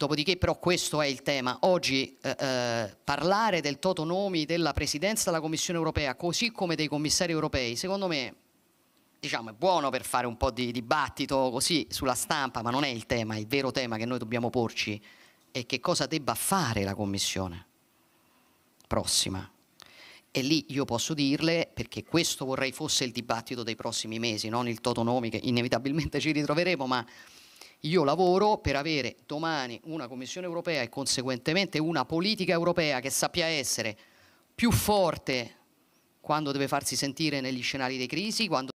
Dopodiché però questo è il tema. Oggi eh, eh, parlare del toto nomi della Presidenza della Commissione europea, così come dei commissari europei, secondo me diciamo, è buono per fare un po' di dibattito così sulla stampa, ma non è il tema, il vero tema che noi dobbiamo porci è che cosa debba fare la Commissione prossima. E lì io posso dirle, perché questo vorrei fosse il dibattito dei prossimi mesi, non il toto nomi che inevitabilmente ci ritroveremo, ma io lavoro per avere domani una Commissione europea e conseguentemente una politica europea che sappia essere più forte quando deve farsi sentire negli scenari di crisi,